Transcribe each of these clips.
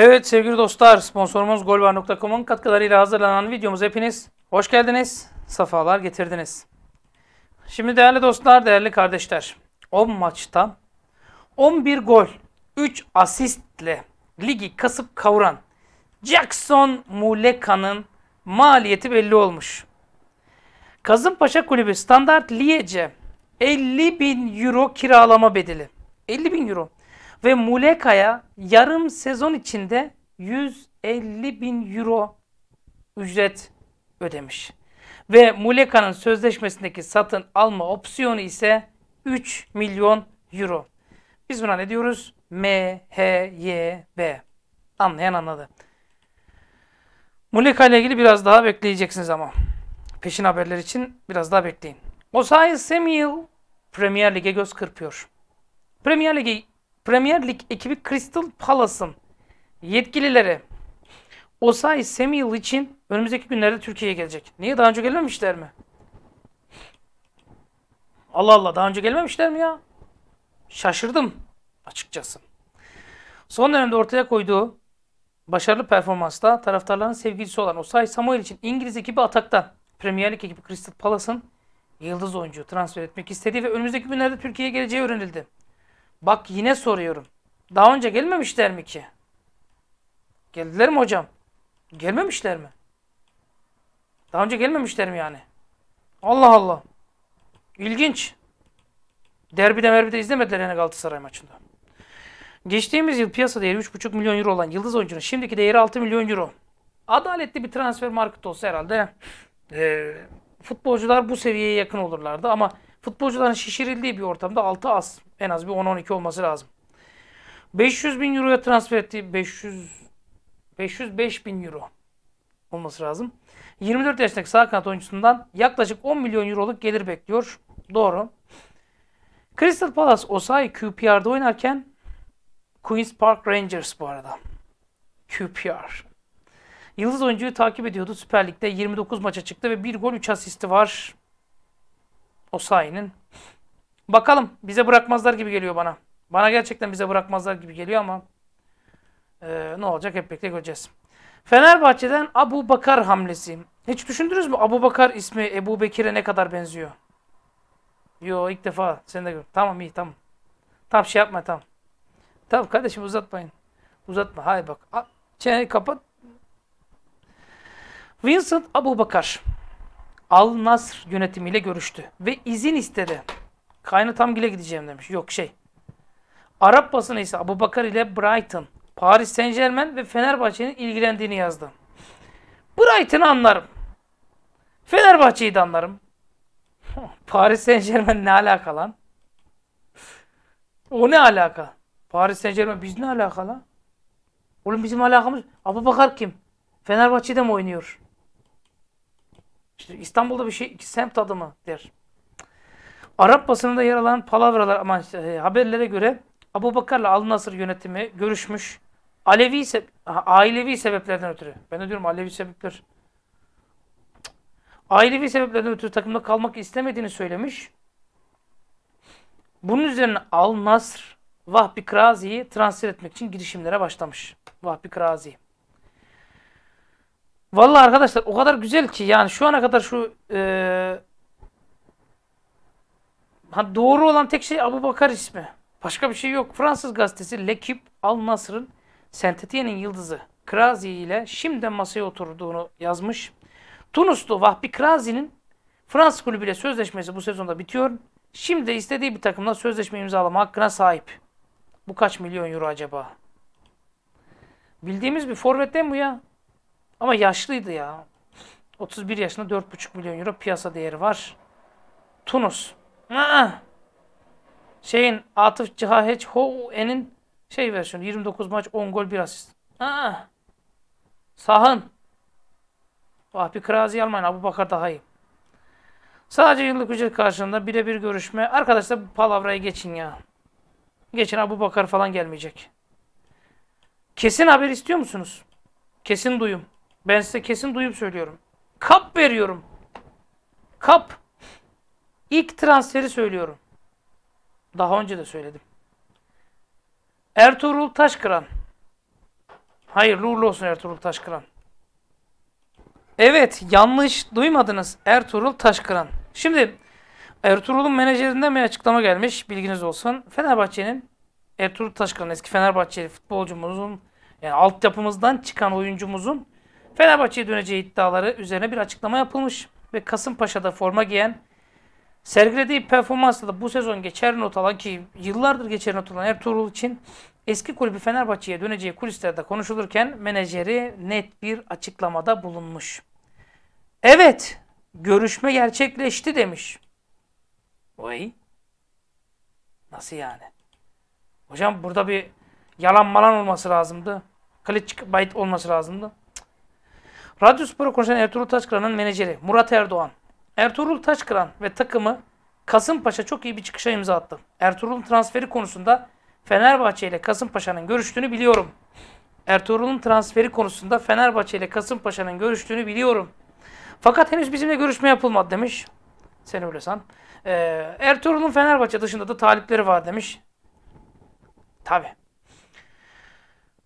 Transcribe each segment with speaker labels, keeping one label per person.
Speaker 1: Evet sevgili dostlar sponsorumuz golvar.com'un katkılarıyla hazırlanan videomuz hepiniz hoş geldiniz, safalar getirdiniz. Şimdi değerli dostlar, değerli kardeşler 10 maçta 11 gol, 3 asistle ligi kasıp kavuran Jackson Muleka'nın maliyeti belli olmuş. Kazımpaşa Kulübü Standart Liege 50 bin euro kiralama bedeli. 50 bin euro. Ve Muleka'ya yarım sezon içinde 150 bin euro ücret ödemiş. Ve Muleka'nın sözleşmesindeki satın alma opsiyonu ise 3 milyon euro. Biz buna ne diyoruz? M, H, Y, B. Anlayan anladı. Muleka ile ilgili biraz daha bekleyeceksiniz ama. Peşin haberler için biraz daha bekleyin. Osayi Samuel Premier Lig'e göz kırpıyor. Premier Lig'i Premier Lig ekibi Crystal Palace'ın yetkilileri Osay Samuel için önümüzdeki günlerde Türkiye'ye gelecek. Niye? Daha önce gelmemişler mi? Allah Allah daha önce gelmemişler mi ya? Şaşırdım açıkçası. Son dönemde ortaya koyduğu başarılı performansta taraftarların sevgilisi olan Osay Samuel için İngiliz ekibi Atak'tan Premier Lig ekibi Crystal Palace'ın yıldız oyuncu transfer etmek istediği ve önümüzdeki günlerde Türkiye'ye geleceği öğrenildi. Bak yine soruyorum. Daha önce gelmemişler mi ki? Geldiler mi hocam? Gelmemişler mi? Daha önce gelmemişler mi yani? Allah Allah. İlginç. Derbide merbide izlemediler yani Galatasaray maçında. Geçtiğimiz yıl piyasa değeri 3,5 milyon euro olan Yıldız oyuncunun şimdiki değeri 6 milyon euro. Adaletli bir transfer market olsa herhalde e, futbolcular bu seviyeye yakın olurlardı ama Futbolcuların şişirildiği bir ortamda 6 as En az bir 10-12 olması lazım. 500 bin euroya transfer ettiği 500 505 bin euro olması lazım. 24 yaşındaki sağ kanat oyuncusundan yaklaşık 10 milyon euroluk gelir bekliyor. Doğru. Crystal Palace Osay QPR'da oynarken Queen's Park Rangers bu arada. QPR. Yıldız oyuncuyu takip ediyordu. Süper Lig'de 29 maça çıktı ve 1 gol 3 asisti var. O sayının. Bakalım bize bırakmazlar gibi geliyor bana. Bana gerçekten bize bırakmazlar gibi geliyor ama e, ne olacak hep birlikte göreceğiz. Fenerbahçe'den Abu Bakar hamlesi. Hiç düşündünüz mü Abu Bakar ismi Ebu Bekir'e ne kadar benziyor? Yo ilk defa sen de gör. Tamam iyi tamam. Tamam şey yapma tamam. Tamam kardeşim uzatmayın. Uzatma hayır bak. Çeneyi kapat. Vincent Abu Bakar. Al-Nasr yönetimiyle görüştü ve izin istedi. Kaynatam gile gideceğim demiş. Yok şey. Arap basını ise Abu Bakar ile Brighton, Paris Saint Germain ve Fenerbahçe'nin ilgilendiğini yazdı. Brighton'ı anlarım. Fenerbahçe'yi de anlarım. Paris Saint Germain ne alaka lan? O ne alaka? Paris Saint Germain biz ne alaka lan? Oğlum bizim alakamız Abu Bakar kim? Fenerbahçe'de mi oynuyor? İşte İstanbul'da bir şey iki semt adı mı der. Arap basınında yer alan palavralar ama e, haberlere göre Abu Bakar'la Al Nasır yönetimi görüşmüş. Alevi se ailevi sebeplerden ötürü. Ben de diyorum Alevi sebepler. Ailevi sebeplerden ötürü takımda kalmak istemediğini söylemiş. Bunun üzerine Al Nasr Vahbi Krazi'yi transfer etmek için girişimlere başlamış. Vahbi Krazi. Vallahi arkadaşlar o kadar güzel ki yani şu ana kadar şu e, ha doğru olan tek şey Abu Bakar ismi. Başka bir şey yok. Fransız gazetesi Lekip Al Nasr'ın Sentetiye'nin yıldızı Krazi ile şimdi masaya oturduğunu yazmış. Tunuslu Vahbi Krazi'nin Fransız kulübüyle sözleşmesi bu sezonda bitiyor. Şimdi istediği bir takımla sözleşme imzalama hakkına sahip. Bu kaç milyon euro acaba? Bildiğimiz bir forvetten bu ya. Ama yaşlıydı ya. 31 yaşında 4,5 milyon euro piyasa değeri var. Tunus. Aa! Şeyin Atıf Cihaheç Ho'en'in şey versiyonu 29 maç 10 gol 1 asist. Aa! Sahın. Ah, bir Kırazi almayın. Abu Bakar daha iyi. Sadece yıllık ücret karşılığında birebir görüşme. Arkadaşlar bu palavrayı geçin ya. Geçin Abu Bakar falan gelmeyecek. Kesin haber istiyor musunuz? Kesin duyum. Ben size kesin duyup söylüyorum. Kap veriyorum. Kap. İlk transferi söylüyorum. Daha önce de söyledim. Ertuğrul Taşkıran. Hayır, uğurlu olsun Ertuğrul Taşkıran. Evet, yanlış duymadınız. Ertuğrul Taşkıran. Şimdi Ertuğrul'un menajerinden bir açıklama gelmiş. Bilginiz olsun. Fenerbahçe'nin Ertuğrul Taşkıran eski Fenerbahçeli futbolcumuzun yani altyapımızdan çıkan oyuncumuzun Fenerbahçe'ye döneceği iddiaları üzerine bir açıklama yapılmış ve Kasımpaşa'da forma giyen sergilediği performansla da bu sezon geçerli not alan ki yıllardır geçerli not alan Ertuğrul için eski kulübü Fenerbahçe'ye döneceği kulislerde konuşulurken menajeri net bir açıklamada bulunmuş. Evet, görüşme gerçekleşti demiş. Oy. Nasıl yani? Hocam burada bir yalan malan olması lazımdı. Kılıç bayt olması lazımdı. Radyo Spor'u konuşan Ertuğrul Taşkıran'ın menajeri Murat Erdoğan. Ertuğrul Taşkıran ve takımı Kasımpaşa çok iyi bir çıkışa imza attı. Ertuğrul'un transferi konusunda Fenerbahçe ile Kasımpaşa'nın görüştüğünü biliyorum. Ertuğrul'un transferi konusunda Fenerbahçe ile Kasımpaşa'nın görüştüğünü biliyorum. Fakat henüz bizimle görüşme yapılmadı demiş. Sen öyle san. Ee, Ertuğrul'un Fenerbahçe dışında da talipleri var demiş. Tabi.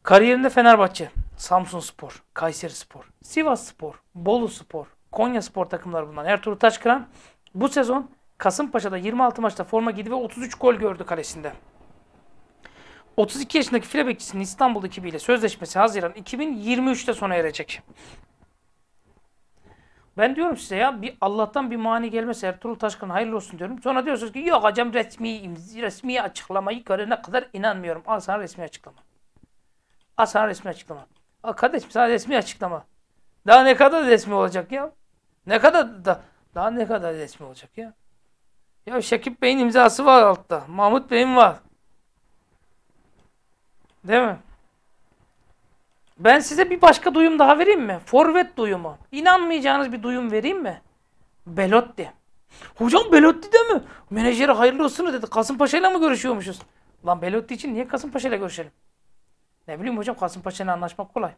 Speaker 1: Kariyerinde Fenerbahçe, Samsun Spor, Kayseri Spor, Sivas Spor, Bolu Spor, Konya Spor takımları bundan. Ertuğrul Taşkıran bu sezon Kasımpaşa'da 26 maçta forma giydi ve 33 gol gördü kalesinde. 32 yaşındaki file bekçisinin İstanbul ekibiyle sözleşmesi Haziran 2023'te sona erecek. Ben diyorum size ya bir Allah'tan bir mani gelmese Ertuğrul Taşkın hayırlı olsun diyorum. Sonra diyorsunuz ki yok hocam resmi resmi açıklamayı görene kadar inanmıyorum. Al sana resmi açıklama. Al sana resmi açıklama. Bak kardeşim sana resmi açıklama. Daha ne kadar resmi olacak ya? Ne kadar da daha ne kadar resmi olacak ya? Ya Şekip Bey'in imzası var altta. Mahmut Bey'in var. Değil mi? Ben size bir başka duyum daha vereyim mi? Forvet duyumu. İnanmayacağınız bir duyum vereyim mi? Belotti. Hocam Belotti de mi? Menajeri hayırlı olsun dedi. Kasımpaşa mı mi görüşüyormuşuz? Lan Belotti için niye Kasımpaşa ile görüşelim? Ne bileyim hocam Kasımpaşa'yla anlaşmak kolay.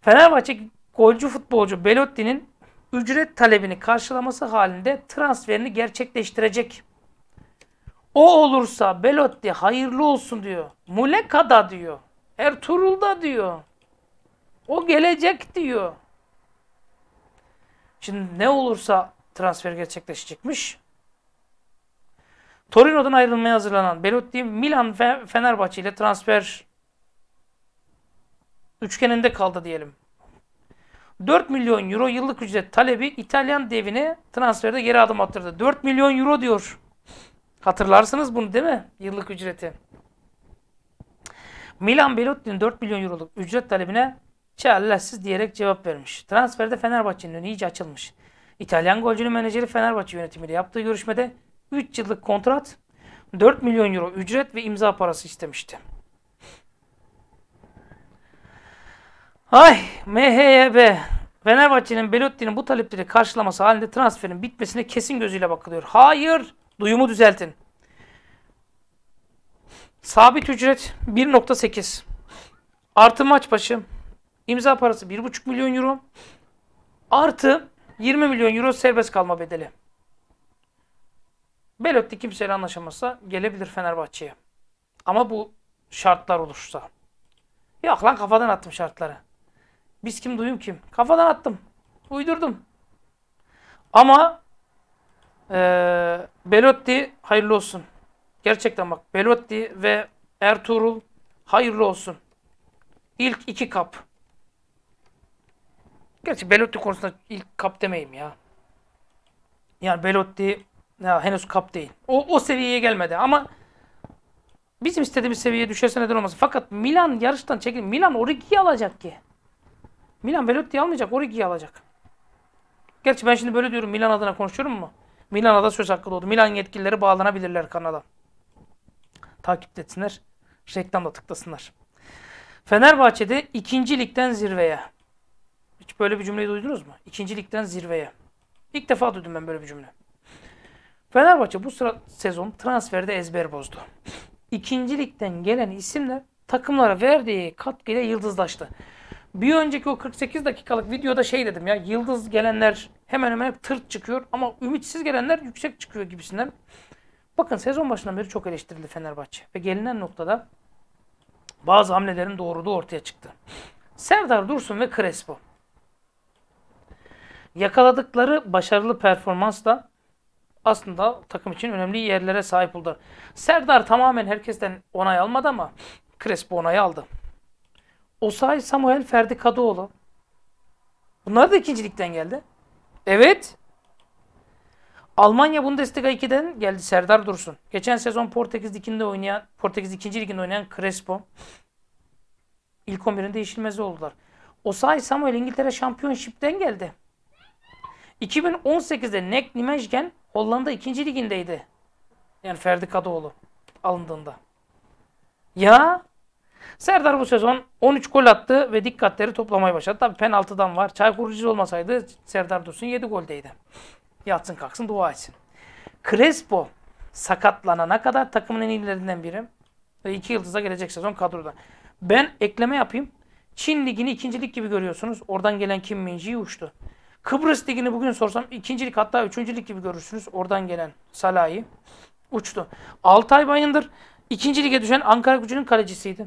Speaker 1: Fenerbahçe golcü futbolcu Belotti'nin ücret talebini karşılaması halinde transferini gerçekleştirecek. O olursa Belotti hayırlı olsun diyor. Muleka'da diyor. Ertuğrul'da diyor. O gelecek diyor. Şimdi ne olursa transfer gerçekleşecekmiş. Torino'dan ayrılmaya hazırlanan Belotti Milan Fenerbahçe ile transfer üçgeninde kaldı diyelim. 4 milyon euro yıllık ücret talebi İtalyan devine transferde geri adım attırdı. 4 milyon euro diyor. Hatırlarsınız bunu değil mi? Yıllık ücreti. Milan Belotti'nin 4 milyon euroluk ücret talebine çellesiz diyerek cevap vermiş. Transferde Fenerbahçe'nin önü iyice açılmış. İtalyan golcünün menajeri Fenerbahçe yönetimiyle yaptığı görüşmede 3 yıllık kontrat, 4 milyon euro ücret ve imza parası istemişti. Ay MHYB Fenerbahçe'nin Belotti'nin bu talepleri karşılaması halinde transferin bitmesine kesin gözüyle bakılıyor. Hayır. Duyumu düzeltin. Sabit ücret 1.8. Artı maç başı. imza parası 1.5 milyon euro. Artı 20 milyon euro serbest kalma bedeli. Belotti kimseyle anlaşamazsa gelebilir Fenerbahçe'ye. Ama bu şartlar olursa. Yok lan kafadan attım şartları. Biz kim duyum kim? Kafadan attım. Uydurdum. Ama ee, Belotti hayırlı olsun. Gerçekten bak Belotti ve Ertuğrul hayırlı olsun. İlk iki kap. Gerçi Belotti konusunda ilk kap demeyeyim ya. Yani Belotti ya henüz kap değil. O, o seviyeye gelmedi ama bizim istediğimiz seviyeye düşerse neden olmasın. Fakat Milan yarıştan çekil. Milan Origi'yi alacak ki. Milan Velotti'yi almayacak. Origi'yi alacak. Gerçi ben şimdi böyle diyorum. Milan adına konuşuyorum mu? Milan'a da söz hakkı doğdu. Milan yetkilileri bağlanabilirler kanala. Takip etsinler. Reklamda tıklasınlar. Fenerbahçe'de ikinci ligden zirveye. Hiç böyle bir cümleyi duydunuz mu? İkinci ligden zirveye. İlk defa duydum ben böyle bir cümle. Fenerbahçe bu sıra sezon transferde ezber bozdu. İkinci ligden gelen isimler takımlara verdiği katkıyla yıldızlaştı. Bir önceki o 48 dakikalık videoda şey dedim ya yıldız gelenler hemen hemen hep tırt çıkıyor ama ümitsiz gelenler yüksek çıkıyor gibisinden. Bakın sezon başından beri çok eleştirildi Fenerbahçe ve gelinen noktada bazı hamlelerin doğruluğu ortaya çıktı. Serdar Dursun ve Crespo. Yakaladıkları başarılı performansla aslında takım için önemli yerlere sahip oldu. Serdar tamamen herkesten onay almadı ama Crespo onayı aldı. Osay Samuel Ferdi Kadıoğlu. Bunlar da ikincilikten geldi. Evet. Almanya Bundesliga 2'den geldi Serdar Dursun. Geçen sezon Portekiz liginde oynayan Portekiz 2. liginde oynayan Crespo ilk 11'inde yeşilmez oldular. Osay Samuel İngiltere Championship'ten geldi. 2018'de Nek Nimejgen Hollanda 2. ligindeydi. Yani Ferdi Kadıoğlu alındığında. Ya Serdar bu sezon 13 gol attı ve dikkatleri toplamayı başardı. Tabii penaltıdan var. Çaykur Rizespor olmasaydı Serdar Dursun 7 goldeydi. Yatsın kalksın dua etsin. Crespo sakatlanana kadar takımın en iyilerinden biri. Ve 2 yıldızla gelecek sezon kadroda. Ben ekleme yapayım. Çin ligini ikincilik gibi görüyorsunuz. Oradan gelen Kim Minji'yi uçtu. Kıbrıs ligini bugün sorsam ikincilik hatta üçüncülük gibi görürsünüz. Oradan gelen Salah'ı uçtu. Altay Bayındır ikinci lige düşen Ankara gücünün kalecisiydi.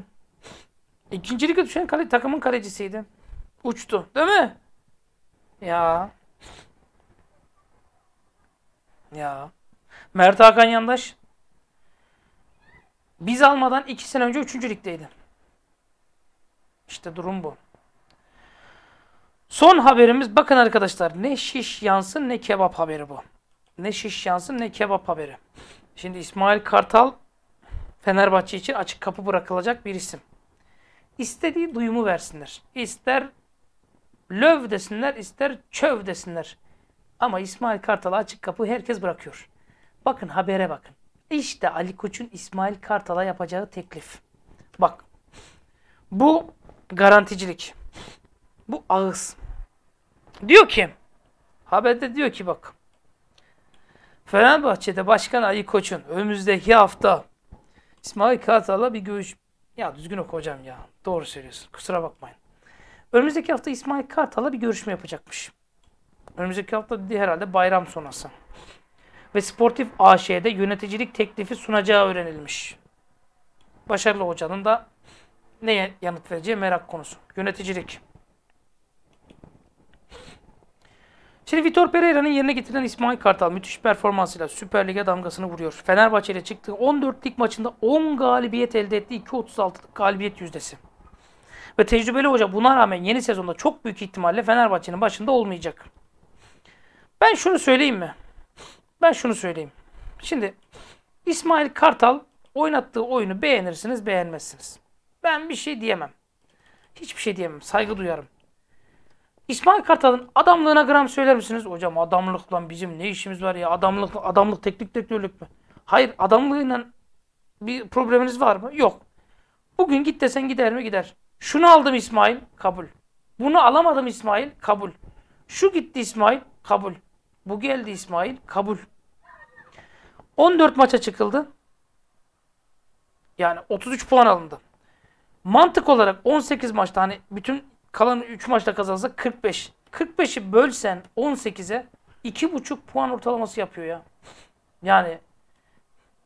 Speaker 1: İkinci lige düşen kale, takımın kalecisiydi. Uçtu. Değil mi? Ya. Ya. Mert Hakan Yandaş. Biz almadan iki sene önce üçüncü ligdeydi. İşte durum bu. Son haberimiz bakın arkadaşlar ne şiş yansın ne kebap haberi bu. Ne şiş yansın ne kebap haberi. Şimdi İsmail Kartal Fenerbahçe için açık kapı bırakılacak bir isim istediği duyumu versinler. İster löv desinler, ister çöv desinler. Ama İsmail Kartal'a açık kapı herkes bırakıyor. Bakın habere bakın. İşte Ali Koç'un İsmail Kartal'a yapacağı teklif. Bak. Bu garanticilik. Bu ağız. Diyor ki, haberde diyor ki bak. Fenerbahçe'de Başkan Ali Koç'un önümüzdeki hafta İsmail Kartal'la bir görüş, ya düzgün oku hocam ya. Doğru söylüyorsun. Kusura bakmayın. Önümüzdeki hafta İsmail Kartal'la bir görüşme yapacakmış. Önümüzdeki hafta dedi herhalde bayram sonrası. Ve Sportif AŞ'de yöneticilik teklifi sunacağı öğrenilmiş. Başarılı hocanın da ne yanıt vereceği merak konusu. Yöneticilik. Şimdi Vitor Pereira'nın yerine getirilen İsmail Kartal müthiş performansıyla Süper Lig'e damgasını vuruyor. Fenerbahçe ile çıktığı 14 lig maçında 10 galibiyet elde etti. 2.36'lık galibiyet yüzdesi. Ve tecrübeli hoca buna rağmen yeni sezonda çok büyük ihtimalle Fenerbahçe'nin başında olmayacak. Ben şunu söyleyeyim mi? Ben şunu söyleyeyim. Şimdi İsmail Kartal oynattığı oyunu beğenirsiniz beğenmezsiniz. Ben bir şey diyemem. Hiçbir şey diyemem. Saygı duyarım. İsmail Kartal'ın adamlığına gram söyler misiniz? Hocam adamlıkla bizim ne işimiz var ya? Adamlık, adamlık teknik direktörlük mü? Hayır adamlığıyla bir probleminiz var mı? Yok. Bugün git desen gider mi? Gider. Şunu aldım İsmail. Kabul. Bunu alamadım İsmail. Kabul. Şu gitti İsmail. Kabul. Bu geldi İsmail. Kabul. 14 maça çıkıldı. Yani 33 puan alındı. Mantık olarak 18 maçta hani bütün kalan 3 maçta kazansa 45. 45'i bölsen 18'e 2,5 puan ortalaması yapıyor ya. Yani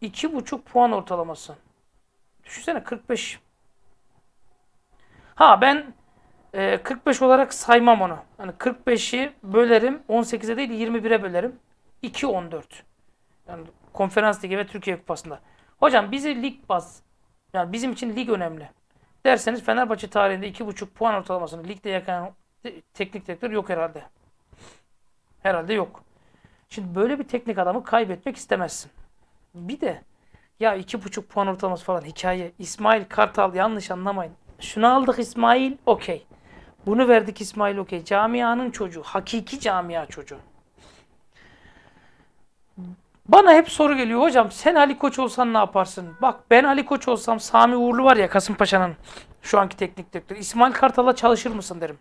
Speaker 1: 2,5 puan ortalaması. Düşünsene 45. Ha ben e, 45 olarak saymam onu. Hani 45'i bölerim 18'e değil 21'e bölerim. 2-14. Yani konferans ligi ve Türkiye kupasında. Hocam bizi lig bas. Yani bizim için lig önemli derseniz Fenerbahçe tarihinde 2,5 puan ortalamasını ligde yakan teknik direktör yok herhalde. Herhalde yok. Şimdi böyle bir teknik adamı kaybetmek istemezsin. Bir de ya 2,5 puan ortalaması falan hikaye. İsmail Kartal yanlış anlamayın. Şunu aldık İsmail okey. Bunu verdik İsmail okey. Camianın çocuğu. Hakiki camia çocuğu. Bana hep soru geliyor hocam sen Ali Koç olsan ne yaparsın? Bak ben Ali Koç olsam Sami Uğurlu var ya Kasımpaşa'nın şu anki teknik direktörü. İsmail Kartal'a çalışır mısın derim.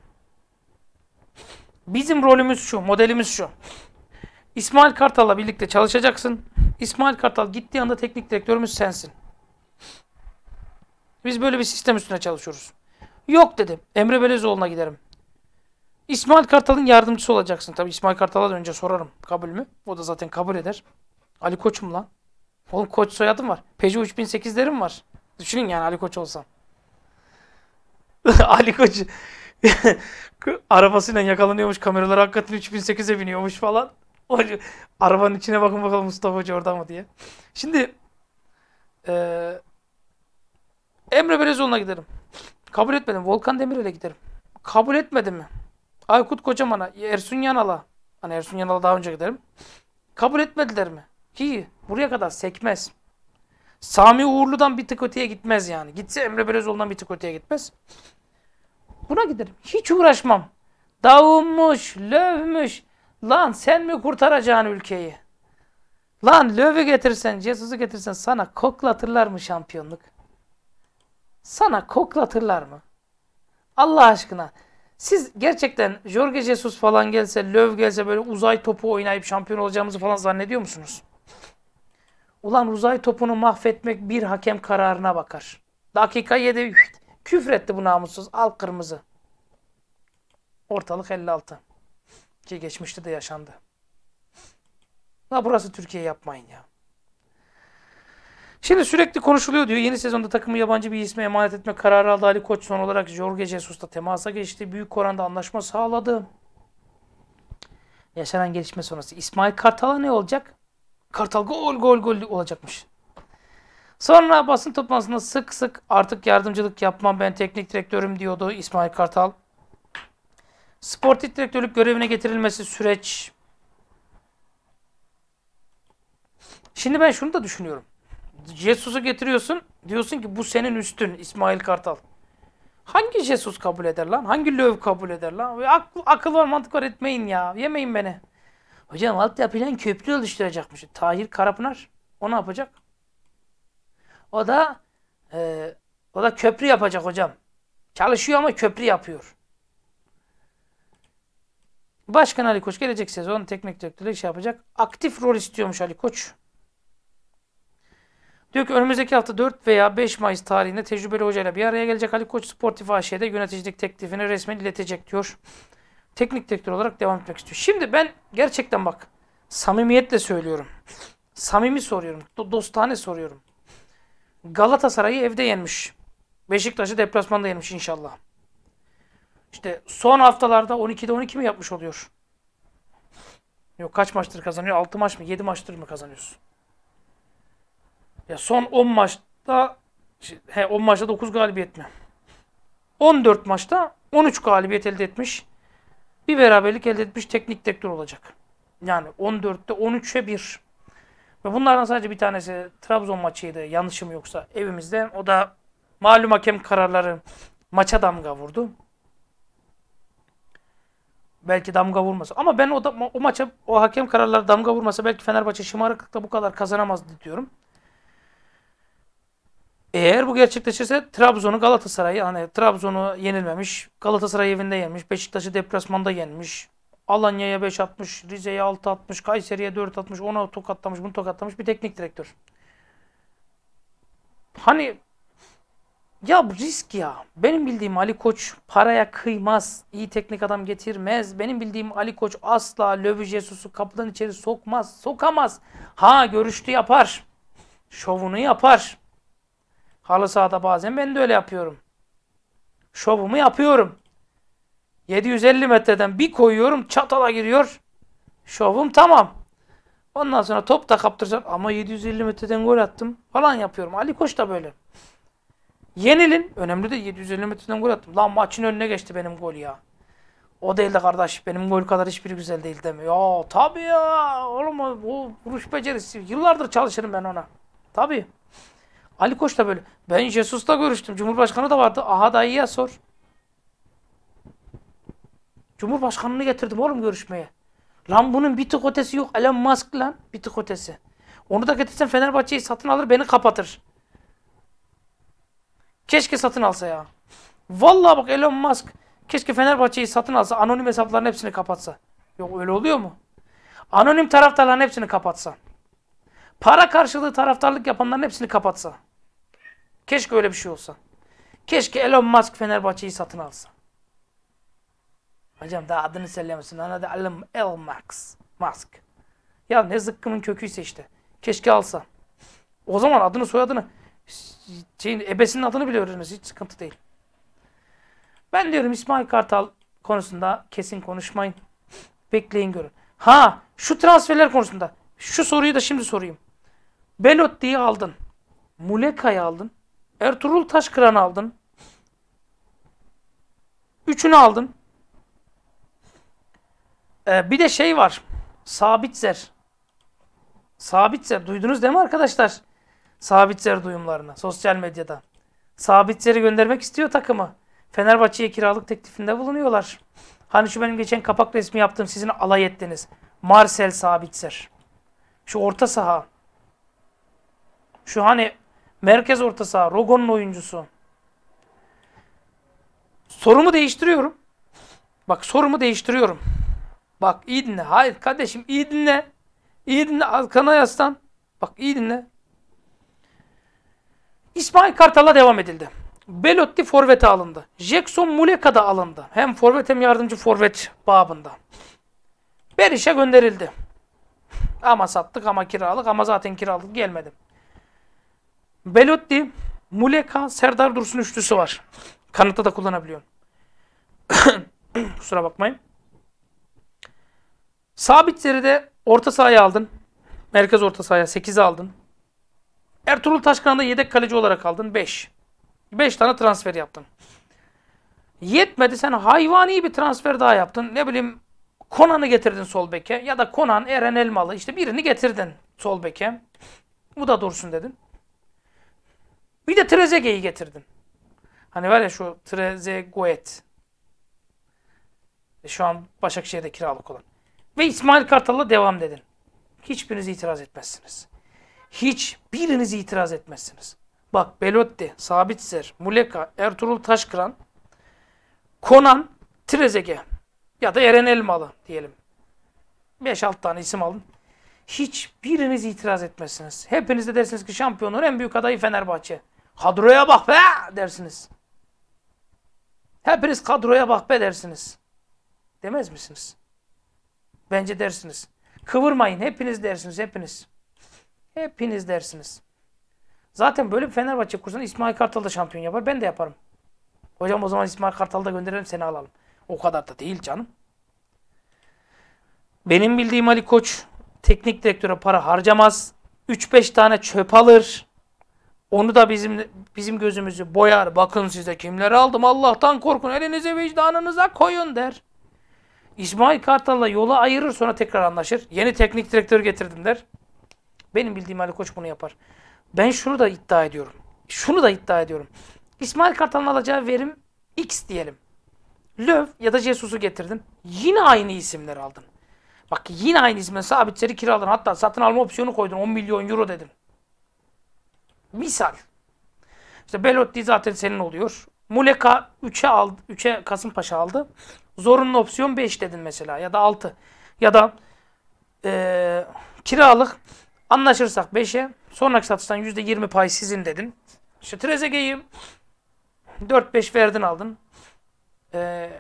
Speaker 1: Bizim rolümüz şu, modelimiz şu. İsmail Kartal'la birlikte çalışacaksın. İsmail Kartal gittiği anda teknik direktörümüz sensin. Biz böyle bir sistem üstüne çalışıyoruz. Yok dedim. Emre Belezoğlu'na giderim. İsmail Kartal'ın yardımcısı olacaksın. Tabii İsmail Kartal'a önce sorarım kabul mü? O da zaten kabul eder. Ali Koç'um lan. Oğlum Koç soyadım var. Peugeot 3008'lerim var. Düşünün yani Ali Koç olsam. Ali Koç arabasıyla yakalanıyormuş. Kameralar hakikaten 3008'e biniyormuş falan. arabanın içine bakın bakalım Mustafa Hoca orada mı diye. Şimdi e, Emre Belezoğlu'na giderim. Kabul etmedim. Volkan Demirel'e giderim. Kabul etmedim mi? Aykut Kocaman'a, Ersun Yanal'a. Hani Ersun Yanal'a daha önce giderim. Kabul etmediler mi? Ki buraya kadar sekmez. Sami Uğurlu'dan bir tık öteye gitmez yani. Gitse Emre Belözoğlu'ndan bir tık öteye gitmez. Buna giderim. Hiç uğraşmam. Davulmuş, lövmüş. Lan sen mi kurtaracaksın ülkeyi? Lan lövü getirsen, Jesus'u getirsen sana koklatırlar mı şampiyonluk? Sana koklatırlar mı? Allah aşkına. Siz gerçekten Jorge Jesus falan gelse, löv gelse böyle uzay topu oynayıp şampiyon olacağımızı falan zannediyor musunuz? Ulan uzay topunu mahvetmek bir hakem kararına bakar. Dakika 7 küfretti bu namussuz. Al kırmızı. Ortalık 56. Ki geçmişte de yaşandı. La burası Türkiye yapmayın ya. Şimdi sürekli konuşuluyor diyor. Yeni sezonda takımı yabancı bir isme emanet etme kararı aldı Ali Koç. Son olarak Jorge Jesus'ta temasa geçti. Büyük oranda anlaşma sağladı. Yaşanan gelişme sonrası. İsmail Kartal'a ne olacak? Kartal gol gol gol olacakmış. Sonra basın toplantısında sık sık artık yardımcılık yapmam ben teknik direktörüm diyordu İsmail Kartal. Sportif direktörlük görevine getirilmesi süreç. Şimdi ben şunu da düşünüyorum. Jesus'u getiriyorsun. Diyorsun ki bu senin üstün İsmail Kartal. Hangi Jesus kabul eder lan? Hangi löv kabul eder lan? Akıl, akıl var mantık var etmeyin ya. Yemeyin beni. Hocam altyapıyla köprü oluşturacakmış. Tahir Karapınar. O ne yapacak? O da e, o da köprü yapacak hocam. Çalışıyor ama köprü yapıyor. Başkan Ali Koç gelecek sezon teknik direktörlük şey yapacak. Aktif rol istiyormuş Ali Koç. Diyor ki önümüzdeki hafta 4 veya 5 Mayıs tarihinde tecrübeli hocayla bir araya gelecek. Ali Koç Sportif AŞ'de yöneticilik teklifini resmen iletecek diyor teknik direktör olarak devam etmek istiyor. Şimdi ben gerçekten bak samimiyetle söylüyorum. Samimi soruyorum. Dostane soruyorum. Galatasaray'ı evde yenmiş. Beşiktaş'ı deplasmanda yenmiş inşallah. İşte son haftalarda 12'de 12 mi yapmış oluyor? Yok kaç maçtır kazanıyor? 6 maç mı? 7 maçtır mı kazanıyorsun? Ya son 10 maçta he 10 maçta 9 galibiyet mi? 14 maçta 13 galibiyet elde etmiş bir beraberlik elde etmiş teknik direktör olacak. Yani 14'te 13'e 1. Ve bunlardan sadece bir tanesi Trabzon maçıydı yanlışım yoksa evimizde. O da malum hakem kararları maça damga vurdu. Belki damga vurmasa. Ama ben o, da, o maça o hakem kararları damga vurmasa belki Fenerbahçe şımarıklıkla bu kadar kazanamazdı diyorum. Eğer bu gerçekleşirse Trabzon'u Galatasaray'ı hani Trabzon'u yenilmemiş, Galatasaray evinde yenmiş, Beşiktaş'ı deplasmanda yenmiş, Alanya'ya 5 atmış, Rize'ye 6 atmış, Kayseri'ye 4 atmış, ona tokatlamış, bunu tokatlamış bir teknik direktör. Hani ya bu risk ya. Benim bildiğim Ali Koç paraya kıymaz, iyi teknik adam getirmez. Benim bildiğim Ali Koç asla Lövi Jesus'u kapıdan içeri sokmaz, sokamaz. Ha görüştü yapar, şovunu yapar. Halı sahada bazen ben de öyle yapıyorum. Şovumu yapıyorum. 750 metreden bir koyuyorum çatala giriyor. Şovum tamam. Ondan sonra top da kaptıracağım ama 750 metreden gol attım falan yapıyorum. Ali Koç da böyle. Yenilin. Önemli de 750 metreden gol attım. Lan maçın önüne geçti benim gol ya. O değil de kardeş benim gol kadar hiçbir güzel değil deme. Ya tabii ya. Oğlum o vuruş becerisi. Yıllardır çalışırım ben ona. Tabii. Ali Koç da böyle. Ben Jesus'la görüştüm. Cumhurbaşkanı da vardı. Aha dayıya sor. Cumhurbaşkanını getirdim oğlum görüşmeye. Lan bunun bir tık ötesi yok. Elon Musk lan bir tık ötesi. Onu da getirsen Fenerbahçe'yi satın alır beni kapatır. Keşke satın alsa ya. Vallahi bak Elon Musk keşke Fenerbahçe'yi satın alsa anonim hesapların hepsini kapatsa. Yok öyle oluyor mu? Anonim taraftarların hepsini kapatsa. Para karşılığı taraftarlık yapanların hepsini kapatsa. Keşke öyle bir şey olsa. Keşke Elon Musk Fenerbahçe'yi satın alsa. Hocam daha adını söylemesin. Ana da Elon, Elon Musk. Musk. Ya ne zıkkımın köküyse işte. Keşke alsa. O zaman adını soyadını şeyin ebesinin adını bile öğrenmesi hiç sıkıntı değil. Ben diyorum İsmail Kartal konusunda kesin konuşmayın. Bekleyin görün. Ha şu transferler konusunda şu soruyu da şimdi sorayım. Belotti'yi aldın. Muleka'yı aldın. Ertuğrul Taşkıran aldın. Üçünü aldın. Ee, bir de şey var. Sabitzer. Sabitzer. Duydunuz değil mi arkadaşlar? Sabitzer duyumlarını sosyal medyada. Sabitzer'i göndermek istiyor takımı. Fenerbahçe'ye kiralık teklifinde bulunuyorlar. Hani şu benim geçen kapak resmi yaptığım sizin alay ettiniz. Marcel Sabitzer. Şu orta saha. Şu hani Merkez orta saha. Rogon'un oyuncusu. Sorumu değiştiriyorum. Bak sorumu değiştiriyorum. Bak iyi dinle. Hayır kardeşim iyi dinle. İyi dinle arkana yaslan. Bak iyi dinle. İsmail Kartalla devam edildi. Belotti forvete alındı. Jackson Muleka da alındı. Hem forvet hem yardımcı forvet babında. Beriş'e gönderildi. Ama sattık ama kiralık ama zaten kiralık gelmedi. Belotti, Muleka, Serdar Dursun üçlüsü var. Kanatta da kullanabiliyorum. Kusura bakmayın. Sabitleri de orta sahaya aldın. Merkez orta sahaya 8'e aldın. Ertuğrul Taşkan'ı da yedek kaleci olarak aldın 5. 5 tane transfer yaptın. Yetmedi sen hayvani bir transfer daha yaptın. Ne bileyim Konan'ı getirdin sol beke ya da Konan, Eren Elmalı işte birini getirdin sol beke. Bu da dursun dedin. Bir de Trezeguet'i getirdin. Hani var ya şu Trezeguet. E, şu an Başakşehir'de kiralık olan. Ve İsmail Kartal'la devam dedin. Hiçbiriniz itiraz etmezsiniz. Hiçbiriniz itiraz etmezsiniz. Bak Belotti, Sabitzer, Muleka, Ertuğrul Taşkıran, Konan, Trezege ya da Eren Elmalı diyelim. 5-6 tane isim alın. Hiçbiriniz itiraz etmezsiniz. Hepiniz de dersiniz ki şampiyonun en büyük adayı Fenerbahçe. Kadroya bak be dersiniz. Hepiniz kadroya bak be dersiniz. Demez misiniz? Bence dersiniz. Kıvırmayın hepiniz dersiniz hepiniz. Hepiniz dersiniz. Zaten böyle bir Fenerbahçe kursuna İsmail Kartal da şampiyon yapar. Ben de yaparım. Hocam o zaman İsmail Kartal da gönderelim seni alalım. O kadar da değil canım. Benim bildiğim Ali Koç teknik direktöre para harcamaz. 3-5 tane çöp alır. Onu da bizim bizim gözümüzü boyar. Bakın size kimleri aldım Allah'tan korkun. elinize vicdanınıza koyun der. İsmail Kartal'la yola ayırır sonra tekrar anlaşır. Yeni teknik direktörü getirdim der. Benim bildiğim Ali Koç bunu yapar. Ben şunu da iddia ediyorum. Şunu da iddia ediyorum. İsmail Kartal'ın alacağı verim X diyelim. Löv ya da Jesus'u getirdin. Yine aynı isimleri aldın. Bak yine aynı isimler sabitleri kiraladın. Hatta satın alma opsiyonu koydun. 10 milyon euro dedin. Misal. İşte Belotti zaten senin oluyor. Muleka 3'e aldı. 3'e Kasımpaşa aldı. Zorunlu opsiyon 5 dedin mesela ya da 6. Ya da e, kiralık anlaşırsak 5'e sonraki satıştan %20 pay sizin dedin. İşte Trezeguet'i 4-5 verdin aldın. Ee,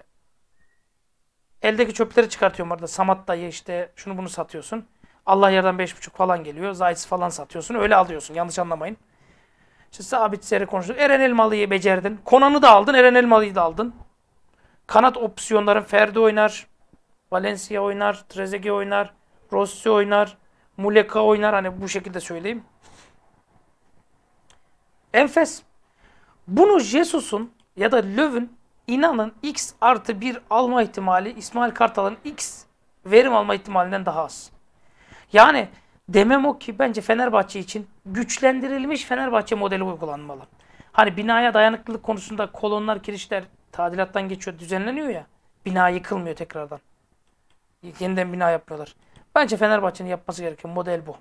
Speaker 1: eldeki çöpleri çıkartıyorum orada. Samat dayı işte şunu bunu satıyorsun. Allah yerden 5,5 falan geliyor. Zayt's falan satıyorsun. Öyle alıyorsun. Yanlış anlamayın. İşte sabit seri konuştuk. Eren Elmalı'yı becerdin. Konan'ı da aldın, Eren Elmalı'yı da aldın. Kanat opsiyonların Ferdi oynar, Valencia oynar, Trezeguet oynar, Rossi oynar, Muleka oynar. Hani bu şekilde söyleyeyim. Enfes. Bunu Jesus'un ya da Löv'ün inanın X artı 1 alma ihtimali İsmail Kartal'ın X verim alma ihtimalinden daha az. Yani demem o ki bence Fenerbahçe için güçlendirilmiş Fenerbahçe modeli uygulanmalı. Hani binaya dayanıklılık konusunda kolonlar, kirişler tadilattan geçiyor, düzenleniyor ya. Bina yıkılmıyor tekrardan. Yeniden bina yapıyorlar. Bence Fenerbahçe'nin yapması gereken model bu.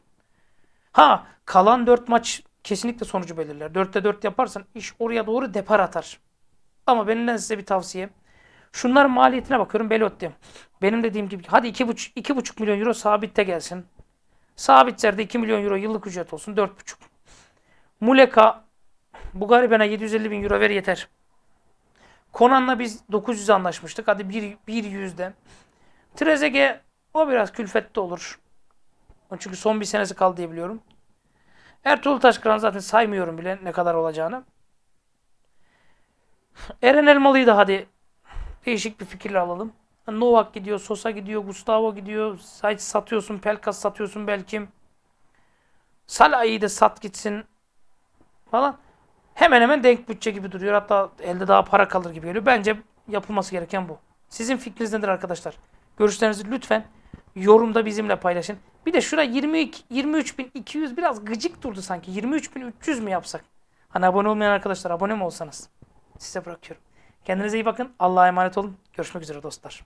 Speaker 1: Ha kalan 4 maç kesinlikle sonucu belirler. 4'te 4 yaparsan iş oraya doğru depar atar. Ama benden size bir tavsiye. Şunlar maliyetine bakıyorum Belotti. Benim dediğim gibi hadi 2,5 milyon euro sabitte gelsin. Sabitlerde 2 milyon euro yıllık ücret olsun 4,5. Muleka bu garibana 750 bin euro ver yeter. Konan'la biz 900 anlaşmıştık. Hadi 1, 100'de. Trezege o biraz külfetli olur. Çünkü son bir senesi kaldı diye biliyorum. Ertuğrul Taşkıran zaten saymıyorum bile ne kadar olacağını. Eren Elmalı'yı da hadi değişik bir fikirle alalım. Novak gidiyor, Sosa gidiyor, Gustavo gidiyor. Sadece satıyorsun, Pelkas satıyorsun belki. Salah'ı da sat gitsin falan. Hemen hemen denk bütçe gibi duruyor. Hatta elde daha para kalır gibi geliyor. Bence yapılması gereken bu. Sizin fikriniz nedir arkadaşlar? Görüşlerinizi lütfen yorumda bizimle paylaşın. Bir de şura 23.200 biraz gıcık durdu sanki. 23.300 mü yapsak? Hani abone olmayan arkadaşlar abone mi olsanız? Size bırakıyorum. Kendinize iyi bakın. Allah'a emanet olun. Görüşmek üzere dostlar.